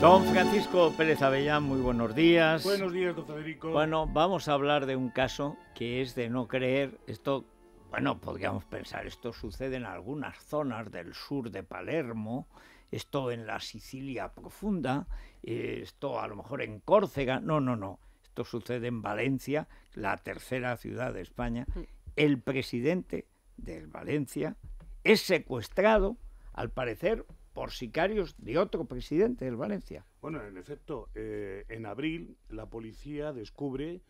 Don Francisco Pérez Avellán, muy buenos días. Buenos días, don Federico. Bueno, vamos a hablar de un caso que es de no creer. Esto, bueno, podríamos pensar, esto sucede en algunas zonas del sur de Palermo, esto en la Sicilia profunda, esto a lo mejor en Córcega. No, no, no. Esto sucede en Valencia, la tercera ciudad de España. El presidente de Valencia es secuestrado, al parecer, por sicarios de otro presidente del Valencia. Bueno, en efecto, eh, en abril la policía descubre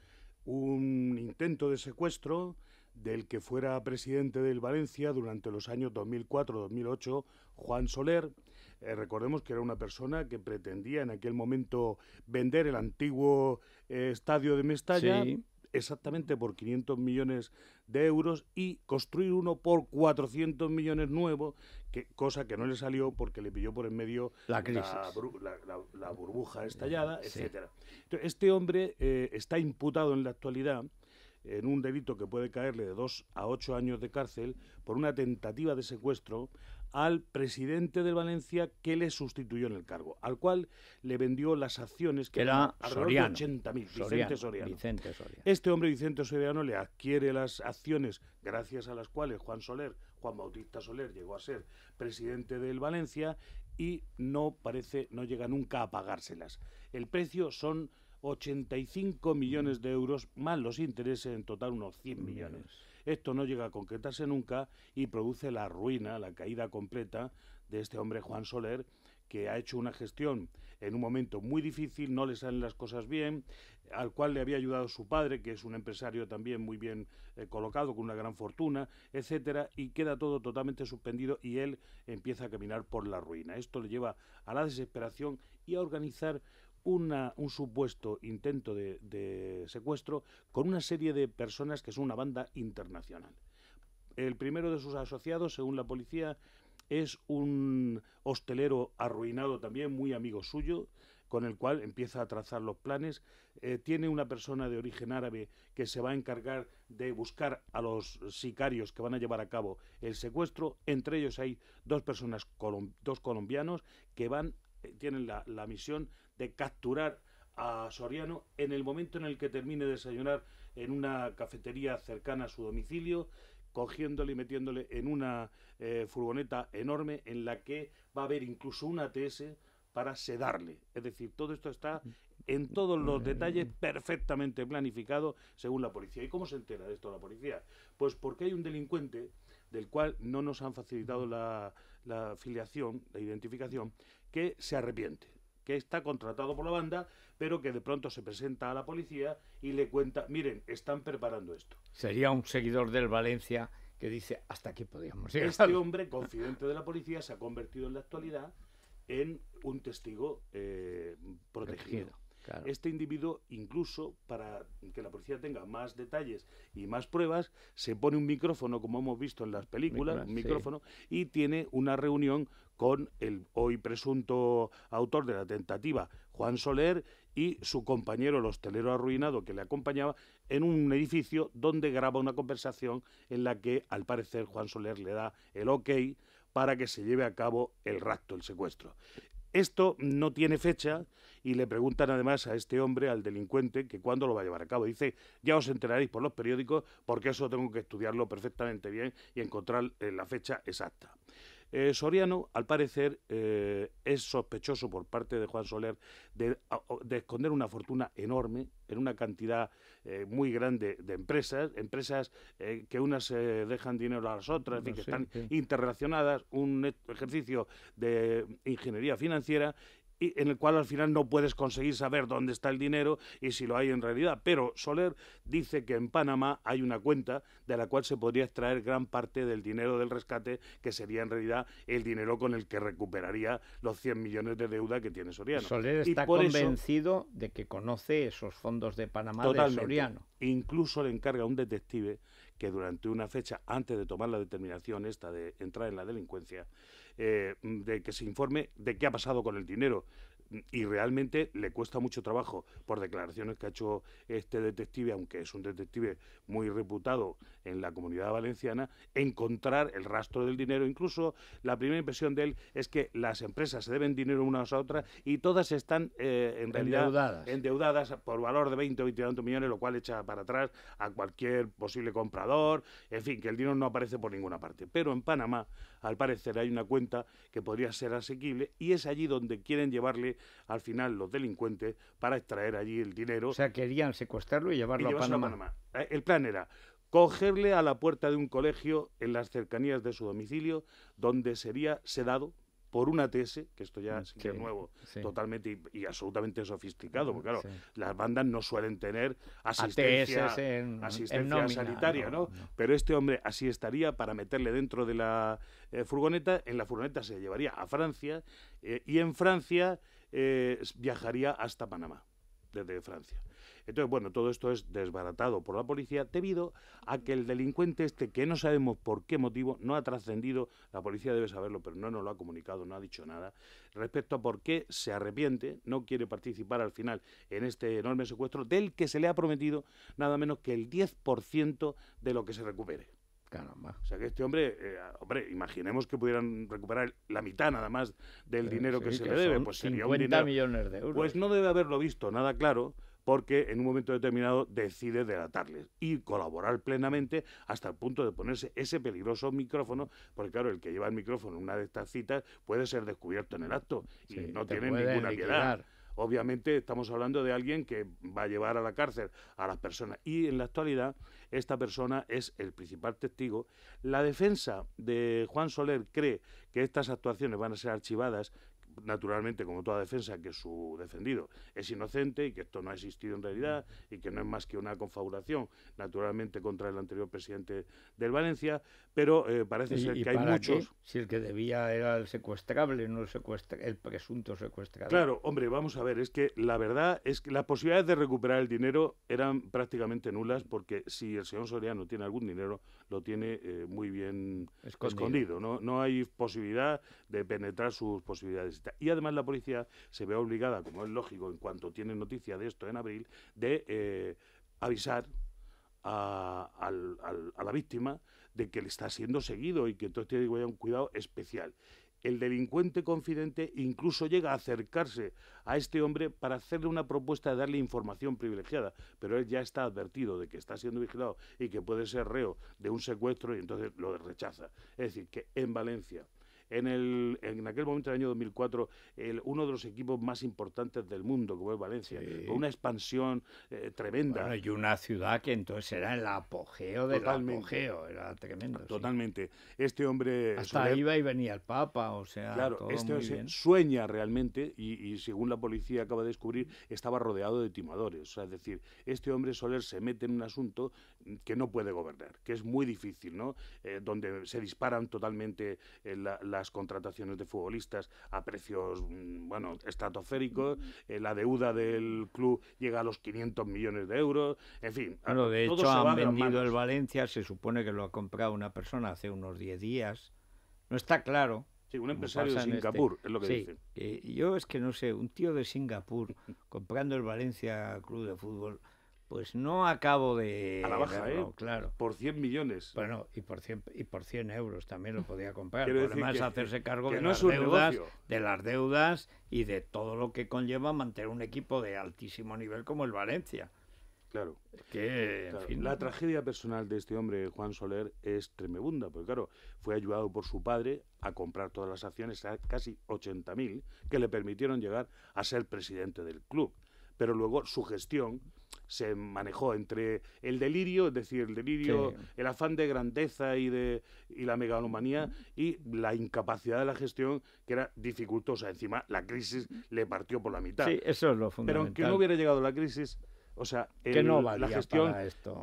un intento de secuestro del que fuera presidente del Valencia durante los años 2004-2008, Juan Soler. Eh, recordemos que era una persona que pretendía en aquel momento vender el antiguo eh, estadio de Mestalla. Sí exactamente por 500 millones de euros y construir uno por 400 millones nuevos, que, cosa que no le salió porque le pilló por en medio la, la, burbuja estallada, etcétera. este hombre eh, está imputado en la actualidad en un delito que puede caerle de dos a ocho años de cárcel por una tentativa de secuestro al presidente del Valencia que le sustituyó en el cargo, al cual le vendió las acciones que era alrededor 80.000, Vicente Soriano. Vicente Soriano. Este hombre, Vicente Soriano, le adquiere las acciones gracias a las cuales Juan Soler, Juan Bautista Soler, llegó a ser presidente del Valencia y no parece, no llega nunca a pagárselas. El precio son 85 millones de euros, más los intereses, en total unos 100 millones. Esto no llega a concretarse nunca y produce la ruina, la caída completa de este hombre Juan Soler, que ha hecho una gestión en un momento muy difícil, no le salen las cosas bien, al cual le había ayudado su padre, que es un empresario también muy bien eh, colocado, con una gran fortuna, etcétera, y queda todo totalmente suspendido y él empieza a caminar por la ruina. Esto le lleva a la desesperación y a organizar un supuesto intento de, secuestro con una serie de personas que son una banda internacional. El primero de sus asociados, según la policía, es un hostelero arruinado también, muy amigo suyo, con el cual empieza a trazar los planes. Eh, tiene una persona de origen árabe que se va a encargar de buscar a los sicarios que van a llevar a cabo el secuestro. Entre ellos hay dos personas, dos colombianos, que van eh, tienen la, misión de capturar a Soriano en el momento en el que termine de desayunar en una cafetería cercana a su domicilio, cogiéndole y metiéndole en una eh, furgoneta enorme en la que va a haber incluso una TS para sedarle. Es decir, todo esto está en todos los detalles perfectamente planificado según la policía. ¿Y cómo se entera de esto la policía? Pues porque hay un delincuente del cual no nos han facilitado la filiación, la identificación, que se arrepiente que está contratado por la banda, pero que de pronto se presenta a la policía y le cuenta, miren, están preparando esto. Sería un seguidor del Valencia que dice, hasta aquí podríamos llegar. Este hombre, confidente de la policía, se ha convertido en la actualidad en un testigo eh, protegido. Este individuo, incluso para que la policía tenga más detalles y más pruebas, se pone un micrófono, como hemos visto en las películas, un micrófono, y tiene una reunión con el hoy presunto autor de la tentativa, Juan Soler, y su compañero, el hostelero arruinado que le acompañaba, en un edificio donde graba una conversación en la que, al parecer, Juan Soler le da el ok para que se lleve a cabo el rapto, el secuestro. Esto no tiene fecha y le preguntan además a este hombre, al delincuente, que cuándo lo va a llevar a cabo. Dice, ya os enteraréis por los periódicos porque eso tengo que estudiarlo perfectamente bien y encontrar eh, la fecha exacta. Eh, Soriano, al parecer, eh, es sospechoso por parte de Juan Soler de, esconder una fortuna enorme en una cantidad eh, muy grande de empresas, empresas que unas dejan dinero a las otras, ah, que están interrelacionadas, un e, ejercicio de ingeniería financiera en el cual al final no puedes conseguir saber dónde está el dinero y si lo hay en realidad. Pero Soler dice que en Panamá hay una cuenta de la cual se podría extraer gran parte del dinero del rescate, que sería en realidad el dinero con el que recuperaría los 100 millones de deuda que tiene Soriano. Soler está convencido de que conoce esos fondos de Panamá de Soriano. Incluso le encarga a un detective que durante una fecha antes de tomar la determinación esta de entrar en la delincuencia, eh, de que se informe de qué ha pasado con el dinero y realmente le cuesta mucho trabajo por declaraciones que ha hecho este detective, aunque es un detective muy reputado en la comunidad valenciana, encontrar el rastro del dinero. Incluso la primera impresión de él es que las empresas se deben dinero unas a otras y todas están eh, en realidad endeudadas. por valor de 20 o 20 millones, lo cual echa para atrás a cualquier posible comprador. En fin, que el dinero no aparece por ninguna parte. Pero en Panamá, al parecer, hay una cuenta que podría ser asequible y es allí donde quieren llevarle al final los delincuentes para extraer allí el dinero. O sea, querían secuestrarlo y llevarlo a Panamá. Eh, el plan era cogerle a la puerta de un colegio en las cercanías de su domicilio, donde sería sedado, por una TS, que esto ya mm, es nuevo, totalmente y, absolutamente sofisticado, porque claro, las bandas no suelen tener asistencia, sanitaria, no, Pero este hombre así estaría para meterle dentro de la eh, furgoneta, en la furgoneta se llevaría a Francia eh, y en Francia eh, viajaría hasta Panamá desde Francia. Entonces, bueno, todo esto es desbaratado por la policía debido a que el delincuente este, que no sabemos por qué motivo, no ha trascendido, la policía debe saberlo, pero no nos lo ha comunicado, no ha dicho nada, respecto a por qué se arrepiente, no quiere participar al final en este enorme secuestro del que se le ha prometido nada menos que el 10% de lo que se recupere. O sea que este hombre, eh, hombre, imaginemos que pudieran recuperar la mitad nada más del eh, dinero que se le debe. Pues, pues no debe haberlo visto nada claro porque en un momento determinado decide delatarles y colaborar plenamente hasta el punto de ponerse ese peligroso micrófono, porque claro, el que lleva el micrófono en una de estas citas puede ser descubierto en el acto y no tiene ninguna piedad. Obviamente estamos hablando de alguien que va a llevar a la cárcel a las personas. Y en la actualidad esta persona es el principal testigo. La defensa de Juan Soler cree que estas actuaciones van a ser archivadas, naturalmente, como toda defensa, que su defendido es inocente y que esto no ha existido en realidad y que no es más que una confabulación, naturalmente, contra el anterior presidente del Valencia, pero eh, parece ser que hay muchos... Si el que debía era el secuestrable, no el, el presunto secuestrable. Claro, hombre, vamos a ver, es que la verdad es que las posibilidades de recuperar el dinero eran prácticamente nulas porque si el señor Soriano tiene algún dinero, lo tiene eh, muy bien escondido. no, no hay posibilidad de penetrar sus posibilidades y además la policía se ve obligada, como es lógico, en cuanto tiene noticia de esto en abril, de eh, avisar a, a, la víctima de que le está siendo seguido y que entonces tiene que haber un cuidado especial. El delincuente confidente incluso llega a acercarse a este hombre para hacerle una propuesta de darle información privilegiada, pero él ya está advertido de que está siendo vigilado y que puede ser reo de un secuestro y entonces lo rechaza. Es decir, que en Valencia en, el, en aquel momento, del año 2004, uno de los equipos más importantes del mundo, que fue Valencia, una expansión eh, tremenda. y una ciudad que entonces era el apogeo del Totalmente. apogeo, era tremendo. Totalmente. Este hombre... Hasta iba y venía el Papa, o sea... Claro, este hombre sueña realmente y, según la policía acaba de descubrir, estaba rodeado de timadores. es decir, este hombre Soler se mete en un asunto que no puede gobernar, que es muy difícil, ¿no? Eh, donde se disparan totalmente eh, la las contrataciones de futbolistas a precios, mm, bueno, estratosféricos, mm. eh, la deuda del club llega a los 500 millones de euros, en fin. Bueno, de hecho han vendido el Valencia, se supone que lo ha comprado una persona hace unos 10 días, no está claro. Sí, un empresario de este Singapur, es lo que dicen. yo es que no sé, un tío de Singapur comprando el Valencia Club de Fútbol pues no acabo de... A la baja, ¿eh? Claro. Por 100 millones. Bueno, y por 100, y por cien euros también lo podía comprar. Además, hacerse cargo de, no las deudas, de las deudas y de todo lo que conlleva mantener un equipo de altísimo nivel como el Valencia. Claro. Que, la tragedia personal de este hombre, Juan Soler, es tremenda, porque claro, fue ayudado por su padre a comprar todas las acciones, casi 80.000, que le permitieron llegar a ser presidente del club. Pero luego su gestión se manejó entre el delirio, es decir, el delirio, el afán de grandeza y de y la megalomanía y la incapacidad de la gestión que era dificultosa. Encima la crisis le partió por la mitad. Sí, eso es lo fundamental. Pero aunque no hubiera llegado la crisis, o sea, la gestión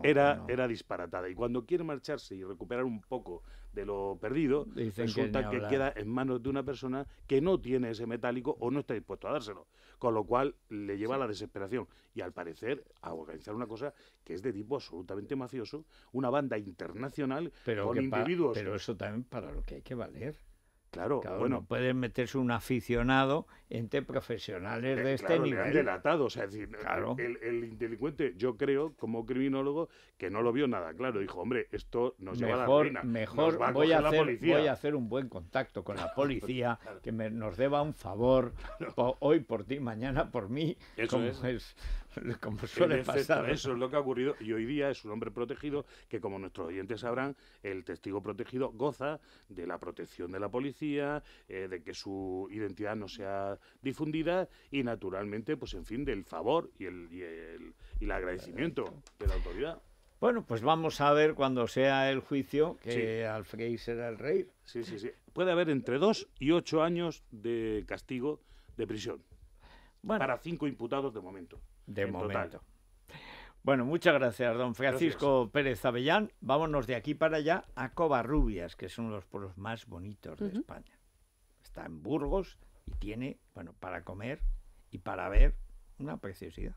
era, era disparatada. Y cuando quiere marcharse y recuperar un poco de lo perdido, resulta que, queda en manos de una persona que no tiene ese metálico o no está dispuesto a dárselo. Con lo cual le lleva a la desesperación y al parecer a organizar una cosa que es de tipo absolutamente mafioso, una banda internacional con individuos. Pero eso también para lo que hay que valer. Claro, bueno. No puede meterse un aficionado entre profesionales eh, de este nivel. o sea, el, inteligente, delincuente, yo creo, como criminólogo, que no lo vio nada claro. Dijo, hombre, esto nos lleva a la pena. Mejor voy, a hacer, un buen contacto con la policía, que nos deba un favor, hoy por ti, mañana por mí. Eso es como este- Eso es lo que ha ocurrido y hoy día es un hombre protegido que, como nuestros oyentes sabrán, el testigo protegido goza de la protección de la policía, eh, de que su identidad no sea difundida y, naturalmente, pues en fin, del favor y el, y el, agradecimiento de la autoridad. Bueno, pues vamos a ver cuando sea el juicio que sí. será el rey. Sí, sí, sí. Puede haber entre dos y ocho años de castigo de prisión. Para cinco imputados de momento. De momento. Bueno, muchas gracias, don Francisco Pérez Avellán. Vámonos de aquí para allá a Covarrubias, que es uno de los pueblos más bonitos de España. Está en Burgos y tiene, bueno, para comer y para ver, una preciosidad.